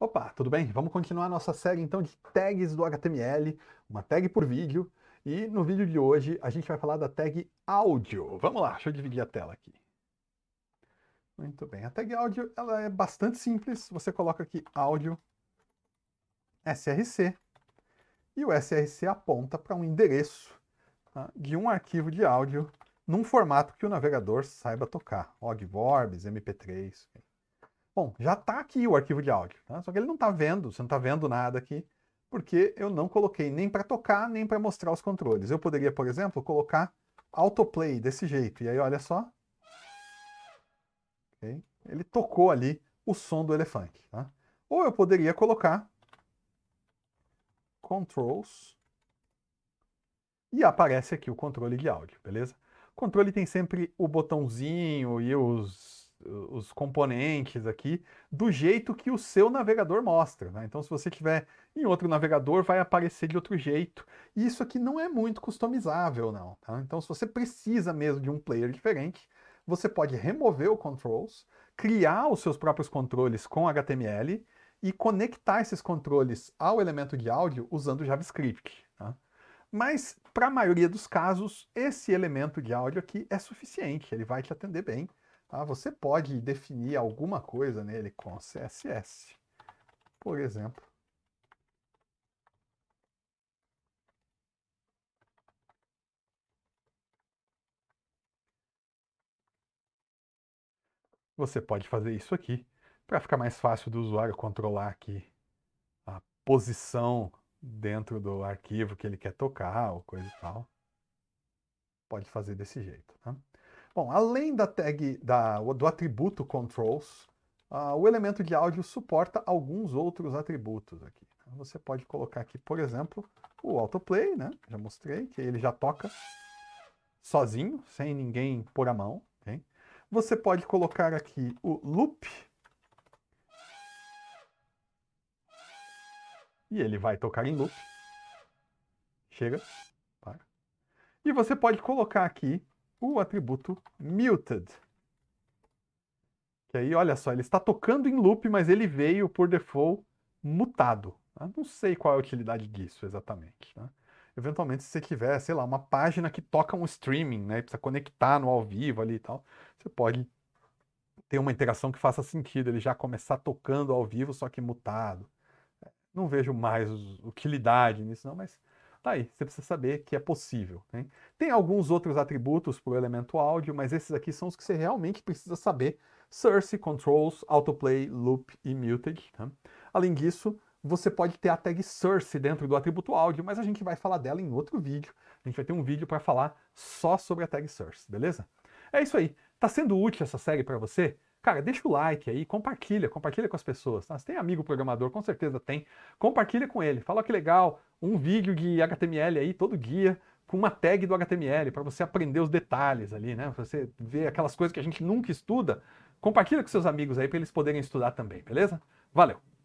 Opa, tudo bem? Vamos continuar nossa série então de tags do HTML, uma tag por vídeo, e no vídeo de hoje a gente vai falar da tag áudio. Vamos lá, deixa eu dividir a tela aqui. Muito bem, a tag áudio ela é bastante simples, você coloca aqui áudio src, e o src aponta para um endereço tá, de um arquivo de áudio num formato que o navegador saiba tocar, ogvorbs, mp3, Bom, já está aqui o arquivo de áudio, tá? só que ele não está vendo, você não está vendo nada aqui, porque eu não coloquei nem para tocar, nem para mostrar os controles. Eu poderia, por exemplo, colocar autoplay desse jeito, e aí olha só. Okay? Ele tocou ali o som do elefante. Tá? Ou eu poderia colocar controls e aparece aqui o controle de áudio, beleza? O controle tem sempre o botãozinho e os os componentes aqui do jeito que o seu navegador mostra. Né? Então, se você tiver em outro navegador, vai aparecer de outro jeito. E isso aqui não é muito customizável, não. Tá? Então, se você precisa mesmo de um player diferente, você pode remover o controls, criar os seus próprios controles com HTML e conectar esses controles ao elemento de áudio usando JavaScript. Tá? Mas, para a maioria dos casos, esse elemento de áudio aqui é suficiente, ele vai te atender bem ah, Você pode definir alguma coisa nele com CSS, por exemplo. Você pode fazer isso aqui para ficar mais fácil do usuário controlar aqui a posição dentro do arquivo que ele quer tocar ou coisa e tal. Pode fazer desse jeito. Tá? Bom, além da tag da, do atributo controls, uh, o elemento de áudio suporta alguns outros atributos aqui. Você pode colocar aqui, por exemplo, o autoplay, né? Já mostrei que ele já toca sozinho, sem ninguém pôr a mão. Okay? Você pode colocar aqui o loop. E ele vai tocar em loop. Chega. Para. E você pode colocar aqui o atributo muted. Que aí, olha só, ele está tocando em loop, mas ele veio por default mutado. Né? Não sei qual é a utilidade disso exatamente. Né? Eventualmente, se você tiver, sei lá, uma página que toca um streaming, né? E precisa conectar no ao vivo ali e tal, você pode ter uma interação que faça sentido, ele já começar tocando ao vivo, só que mutado. É, não vejo mais utilidade nisso, não, mas Tá aí, você precisa saber que é possível. Né? Tem alguns outros atributos para o elemento áudio, mas esses aqui são os que você realmente precisa saber. Source, Controls, Autoplay, Loop e Muted. Tá? Além disso, você pode ter a tag Source dentro do atributo áudio, mas a gente vai falar dela em outro vídeo. A gente vai ter um vídeo para falar só sobre a tag Source, beleza? É isso aí. Está sendo útil essa série para você? Cara, deixa o like aí, compartilha, compartilha com as pessoas. Tá? Você tem amigo programador, com certeza tem. Compartilha com ele. Fala que legal, um vídeo de HTML aí todo dia com uma tag do HTML para você aprender os detalhes ali, né? Pra você ver aquelas coisas que a gente nunca estuda. Compartilha com seus amigos aí para eles poderem estudar também, beleza? Valeu.